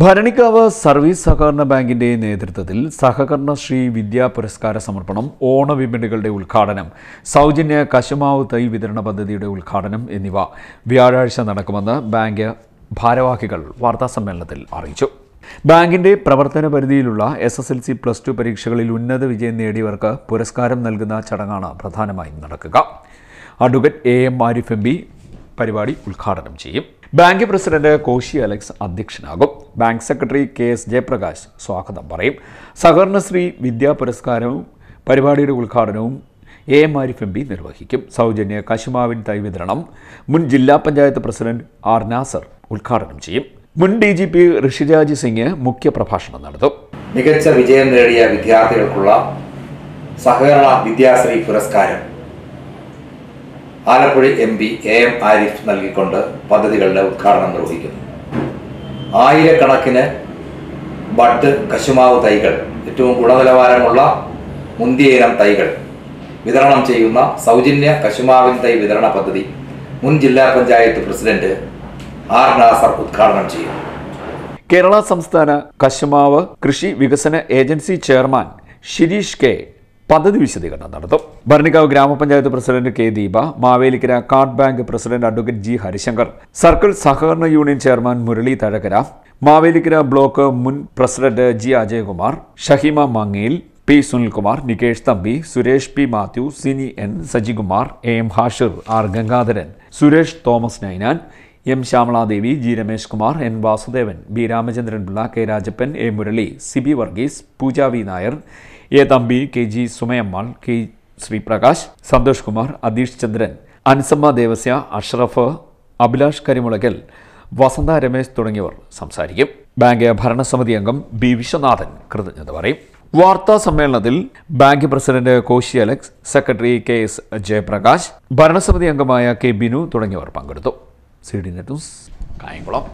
Bharanikkavu service സഹകരണ ബാങ്കിന്റെ നേതൃത്വത്തിൽ സഹകരണ ശ്രീ വിദ്യാ പുരസ്കാര സമർപ്പണം ഓണവിപണികളുടെ ഉദ്ഘാടനം സൗജന്യ കശുമാവ് തൈ വിതരണ പദ്ധതിയുടെ ഉദ്ഘാടനം എന്നിവ വ്യാഴാഴ്ച നടക്കുമെന്ന് ബാങ്ക് ഭാരവാഹികൾ വാർത്താസമ്മേളനത്തിൽ അറിയിച്ചു ബാങ്കിന്റെ പ്രവർത്തന പരിധിയിലുള്ള S S L C plus two പരീക്ഷകളിൽ ഉന്നത വിജയം നേടിയവർക്ക് പുരസ്കാരം നൽകുന്ന ചടങ്ങാണ് പ്രധാനമായും നടക്കുക advocate A M Arif M P പരിപാടി ഉദ്ഘാടനം ചെയ്യും ബാങ്ക് പ്രസിഡന്റ് കോശി അലക്സ് അധ്യക്ഷനാകും bank secretary K S Jayaprakash സ്വാഗതം പറയും സഹകരണശ്രീ വിദ്യാ പുരസ്കാരവും പരിപാടിയുടെ ഉദ്ഘാടനവും A M Arif M P നിർവഹിക്കും സൗജന്യ കശുമാവിൻ തൈ വിതരണം മുൻ ജില്ലാ പഞ്ചായത്ത് പ്രസിഡന്റ് ആർ നാസർ ഉദ്ഘാടനം ചെയ്യും മുൻ D G P Rishiraj Singh മുഖ്യ പ്രഭാഷണം നടത്തും മികച്ച വിജയം നേടിയ വിദ്യാർത്ഥികൾക്കുള്ള സഹകരണ വിദ്യാശ്രീ പുരസ്കാരം Alappuzha M P A M Arif നൽകിക്കൊണ്ട് പദ്ധതികളുടെ ഉദ്ഘാടനം നിർവഹിക്കുന്നു ആയിരക്കണക്കിന് ബട്ട് കശുമാവ് തൈകൾ ഏറ്റവും ഗുണനിലവാരമുള്ള മുന്തിയേനം തൈകൾ വിതരണം ചെയ്യുന്ന സൗജന്യ കശുമാവിൻ തൈ വിതരണ പദ്ധതി മുൻ ജില്ലാ പഞ്ചായത്ത് പ്രസിഡന്റ് ആർ നാസർ ഉദ്ഘാടനം ചെയ്യും കേരള സംസ്ഥാന കശുമാവ് കൃഷി വികസന ഏജൻസി ചെയർമാൻ ശിരീഷ് കെ പദ്ധതി വിശദീകരണം നടത്തും ഭരണിക്കാവ് ഗ്രാമപഞ്ചായത്ത് president K Deepa Mavelikkara card bank president advocate G Harishankar circle സഹകരണ union chairman Murali Thazhakara Mavelikkara block മുൻ president G Ajayakumar Shahima Mangel P Sunilkumar Nikesh Thampi Suresh P Mathew Sini N Sajikumar A M Hashir R Gangadharan Suresh Thomas Ninan M Shyamaladevi G Ramesh Kumar N Vasudevan B Ramachandran Pillai K Rajappan A Murali Sibi Varghese Pooja V Nair A Thampi K G സുമയമ്മാൾ K Sreeprakash Santhosh Kumar Atheesh Chandran Ansamma Devasya Ashraf Abhilash Karimulakal Vasantha Ramesh തുടങ്ങിയവർ സംസാരിക്കും bank ഭരണസമിതി അംഗം B Viswanathan കൃതജ്ഞത പറയും വാർത്താ സമ്മേളനത്തിൽ bank president Koshy Alex secretary K S Jayaprakash ഭരണസമിതി അംഗമായ കെ ബിനു തുടങ്ങിയവർ പങ്കെടുത്തു സി ഡി ന്യൂസ് കായംകുളം